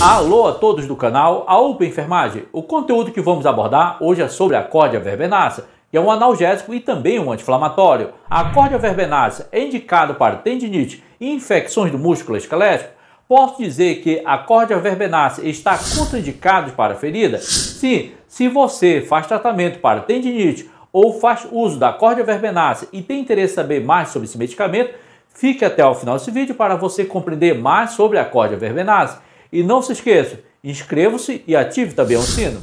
Alô a todos do canal AUP Enfermagem. O conteúdo que vamos abordar hoje é sobre a córdia verbenácea, que é um analgésico e também um anti-inflamatório. A córdia verbenácea é indicada para tendinite e infecções do músculo esquelético. Posso dizer que a córdia verbenácea está contraindicada para ferida? Sim, se você faz tratamento para tendinite ou faz uso da córdia verbenácea e tem interesse em saber mais sobre esse medicamento, fique até o final desse vídeo para você compreender mais sobre a córdia verbenácea e não se esqueça, inscreva-se e ative também o sino.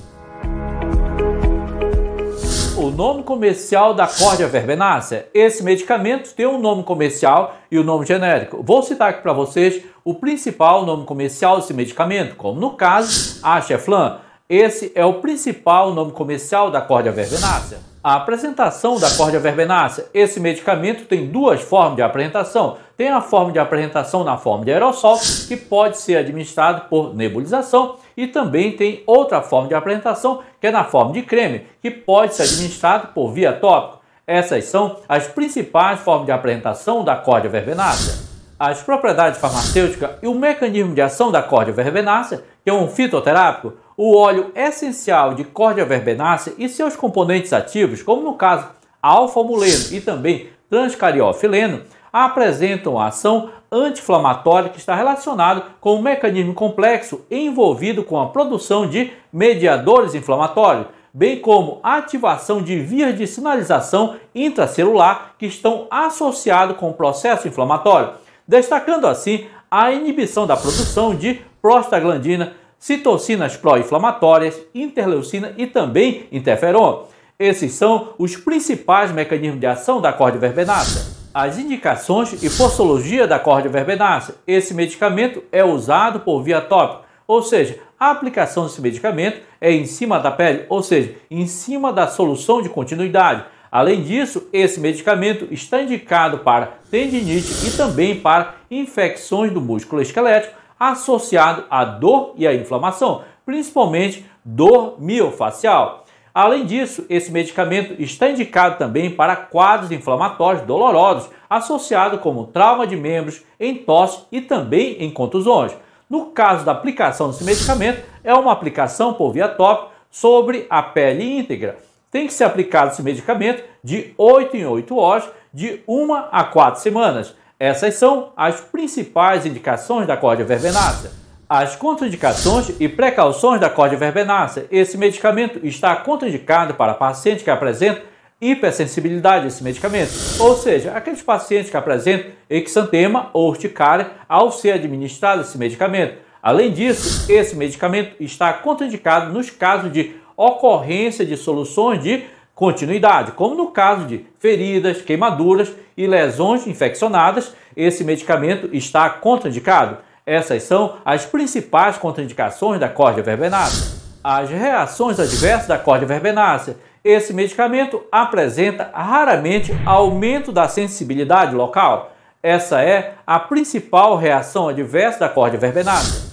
O nome comercial da córdia verbenácea. Esse medicamento tem um nome comercial e o um nome genérico. Vou citar aqui para vocês o principal nome comercial desse medicamento, como no caso a Cheflan. Esse é o principal nome comercial da córdia verbenácea. A apresentação da córdia verbenácea. Esse medicamento tem duas formas de apresentação. Tem a forma de apresentação na forma de aerossol, que pode ser administrado por nebulização, e também tem outra forma de apresentação, que é na forma de creme, que pode ser administrado por via tópica. Essas são as principais formas de apresentação da córdia verbenácea. As propriedades farmacêuticas e o mecanismo de ação da córdia verbenácea que é um fitoterápico, o óleo essencial de córdia verbenácea e seus componentes ativos, como no caso alfa muleno e também transcariofileno, apresentam a ação anti-inflamatória que está relacionado com um mecanismo complexo envolvido com a produção de mediadores inflamatórios, bem como ativação de vias de sinalização intracelular que estão associados com o processo inflamatório, destacando assim a inibição da produção de prostaglandina, citocinas pró-inflamatórias, interleucina e também interferon. Esses são os principais mecanismos de ação da corda verbenácea. As indicações e posologia da corda verbenácea. Esse medicamento é usado por via tópica, ou seja, a aplicação desse medicamento é em cima da pele, ou seja, em cima da solução de continuidade Além disso, esse medicamento está indicado para tendinite e também para infecções do músculo esquelético associado à dor e à inflamação, principalmente dor miofacial. Além disso, esse medicamento está indicado também para quadros inflamatórios dolorosos, associado como trauma de membros, em tosse e também em contusões. No caso da aplicação desse medicamento, é uma aplicação por via tópica sobre a pele íntegra tem que ser aplicado esse medicamento de 8 em 8 horas, de 1 a 4 semanas. Essas são as principais indicações da córdia verbenácea. As contraindicações e precauções da córdia verbenácea. Esse medicamento está contraindicado para pacientes que apresentam hipersensibilidade a esse medicamento, ou seja, aqueles pacientes que apresentam exantema ou urticária ao ser administrado esse medicamento. Além disso, esse medicamento está contraindicado nos casos de ocorrência de soluções de continuidade, como no caso de feridas, queimaduras e lesões infeccionadas, esse medicamento está contraindicado. Essas são as principais contraindicações da córdia verbenácea. As reações adversas da córdia verbenácea. Esse medicamento apresenta raramente aumento da sensibilidade local. Essa é a principal reação adversa da córdia verbenácea.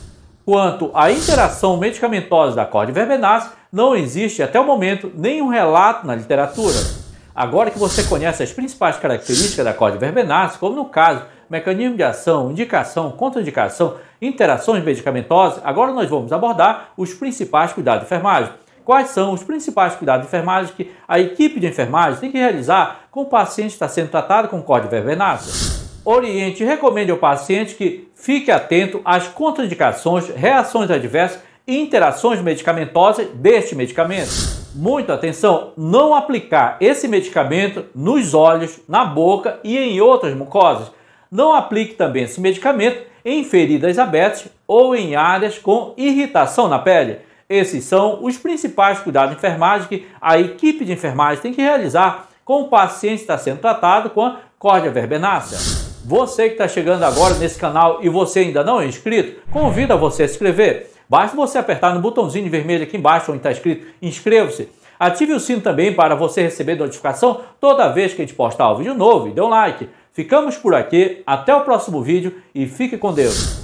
Quanto à interação medicamentosa da córdia verbenácea, não existe, até o momento, nenhum relato na literatura. Agora que você conhece as principais características da corda verbenácea, como no caso, mecanismo de ação, indicação, contraindicação, interações medicamentosas, agora nós vamos abordar os principais cuidados de enfermagem. Quais são os principais cuidados de enfermagem que a equipe de enfermagem tem que realizar com o paciente que está sendo tratado com corda verbenácea? Oriente e recomende ao paciente que fique atento às contraindicações, reações adversas interações medicamentosas deste medicamento. Muita atenção, não aplicar esse medicamento nos olhos, na boca e em outras mucosas. Não aplique também esse medicamento em feridas abertas ou em áreas com irritação na pele. Esses são os principais cuidados de enfermagem que a equipe de enfermagem tem que realizar com o paciente que está sendo tratado com a córdia verbenácea. Você que está chegando agora nesse canal e você ainda não é inscrito, convido a você a se inscrever Basta você apertar no botãozinho vermelho aqui embaixo onde está escrito inscreva-se. Ative o sino também para você receber notificação toda vez que a gente postar um vídeo novo e dê um like. Ficamos por aqui, até o próximo vídeo e fique com Deus.